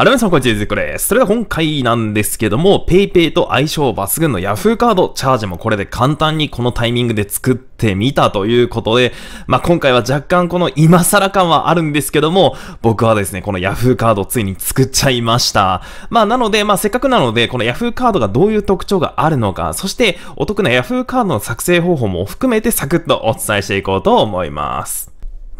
はるみさん、こんにちは、ずっこです。それでは今回なんですけども、PayPay と相性抜群の Yahoo カードチャージもこれで簡単にこのタイミングで作ってみたということで、まあ、今回は若干この今更感はあるんですけども、僕はですね、この Yahoo カードをついに作っちゃいました。まあ、なので、まあ、せっかくなので、この Yahoo カードがどういう特徴があるのか、そしてお得な Yahoo カードの作成方法も含めてサクッとお伝えしていこうと思います。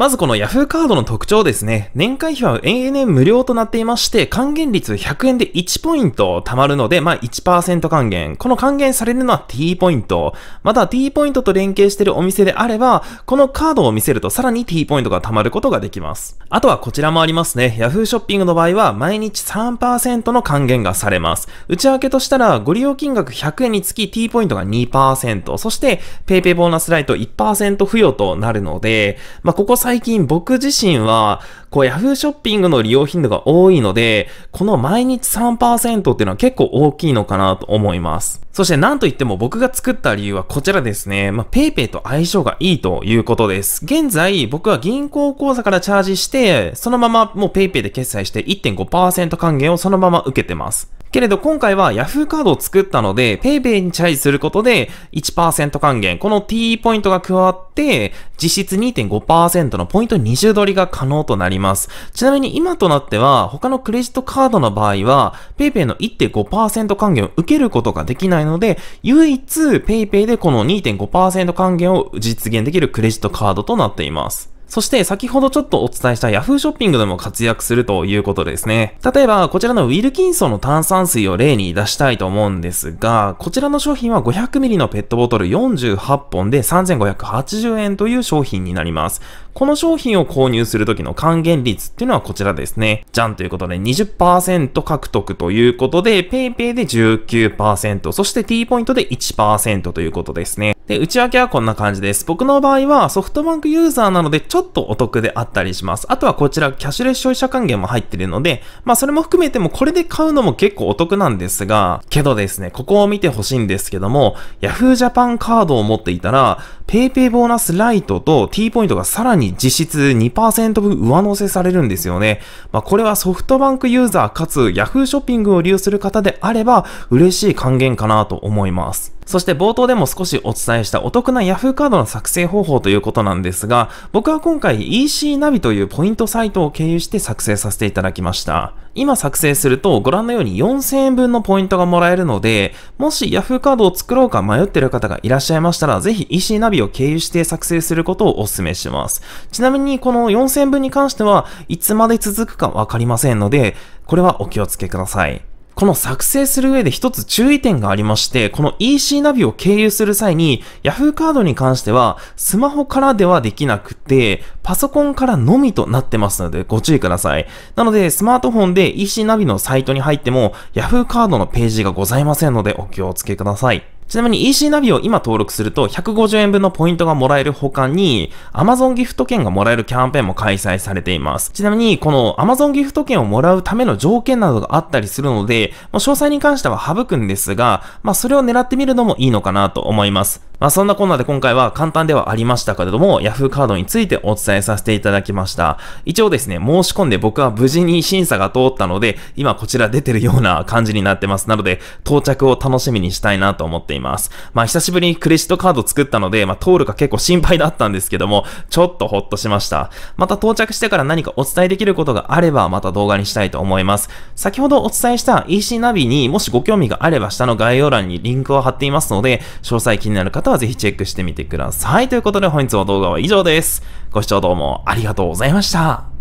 まずこの Yahoo カードの特徴ですね。年会費は永年無料となっていまして、還元率100円で1ポイント貯まるので、まあ1%還元。この還元されるのは T ポイント。また T ポイントと連携しているお店であれば、このカードを見せるとさらに T ポイントが貯まることができます。あとはこちらもありますね。Yahoo ショッピングの場合は、毎日3%の還元がされます。内訳としたら、ご利用金額100円につき T ポイントが2%、そして PayPay ボーナスライト1%付与となるので、まあここ最最近僕自身は、こう Yahoo ショッピングの利用頻度が多いので、この毎日3%っていうのは結構大きいのかなと思います。そしてなんといっても僕が作った理由はこちらですね。まあ、PayPay と相性がいいということです。現在僕は銀行口座からチャージして、そのままもう PayPay で決済して1.5%還元をそのまま受けてます。けれど今回は Yahoo カードを作ったので、PayPay にチャージすることで1%還元、この T ポイントが加わって、実質2.5%のポイント20取りが可能となります。ちなみに今となっては、他のクレジットカードの場合は、PayPay の1.5%還元を受けることができないので、唯一 PayPay でこの2.5%還元を実現できるクレジットカードとなっています。そして先ほどちょっとお伝えした Yahoo ショッピングでも活躍するということですね。例えば、こちらのウィルキンソンの炭酸水を例に出したいと思うんですが、こちらの商品は 500ml のペットボトル48本で3580円という商品になります。この商品を購入する時の還元率っていうのはこちらですね。じゃんということで20%獲得ということで、PayPay で19%、そして T ポイントで1%ということですね。で、内訳はこんな感じです。僕の場合はソフトバンクユーザーなのでちょっとお得であったりします。あとはこちらキャッシュレス消費者還元も入ってるので、まあそれも含めてもこれで買うのも結構お得なんですが、けどですね、ここを見てほしいんですけども、Yahoo Japan カードを持っていたら、PayPay ボーナスライトと T ポイントがさらに実質2%分上乗せされるんですよね。まあ、これはソフトバンクユーザーかつ Yahoo ショッピングを利用する方であれば嬉しい還元かなと思います。そして冒頭でも少しお伝えしたお得な Yahoo カードの作成方法ということなんですが、僕は今回 EC ナビというポイントサイトを経由して作成させていただきました。今作成するとご覧のように4000円分のポイントがもらえるので、もし Yahoo カードを作ろうか迷ってる方がいらっしゃいましたら、ぜひ EC ナビを経由して作成することをお勧めします。ちなみにこの4000円分に関しては、いつまで続くかわかりませんので、これはお気をつけください。この作成する上で一つ注意点がありまして、この EC ナビを経由する際に Yahoo カードに関してはスマホからではできなくて、パソコンからのみとなってますのでご注意ください。なので、スマートフォンで EC ナビのサイトに入っても Yahoo カードのページがございませんのでお気をつけください。ちなみに EC ナビを今登録すると150円分のポイントがもらえる他に Amazon ギフト券がもらえるキャンペーンも開催されています。ちなみにこの Amazon ギフト券をもらうための条件などがあったりするので、もう詳細に関しては省くんですが、まあそれを狙ってみるのもいいのかなと思います。まあ、そんなこんなで今回は簡単ではありましたけれども、Yahoo カードについてお伝えさせていただきました。一応ですね、申し込んで僕は無事に審査が通ったので、今こちら出てるような感じになってます。なので、到着を楽しみにしたいなと思っています。まあ、久しぶりにクレジットカード作ったので、まあ、通るか結構心配だったんですけども、ちょっとほっとしました。また到着してから何かお伝えできることがあれば、また動画にしたいと思います。先ほどお伝えした EC ナビにもしご興味があれば、下の概要欄にリンクを貼っていますので、詳細気になる方方はぜひチェックしてみてください。ということで本日の動画は以上です。ご視聴どうもありがとうございました。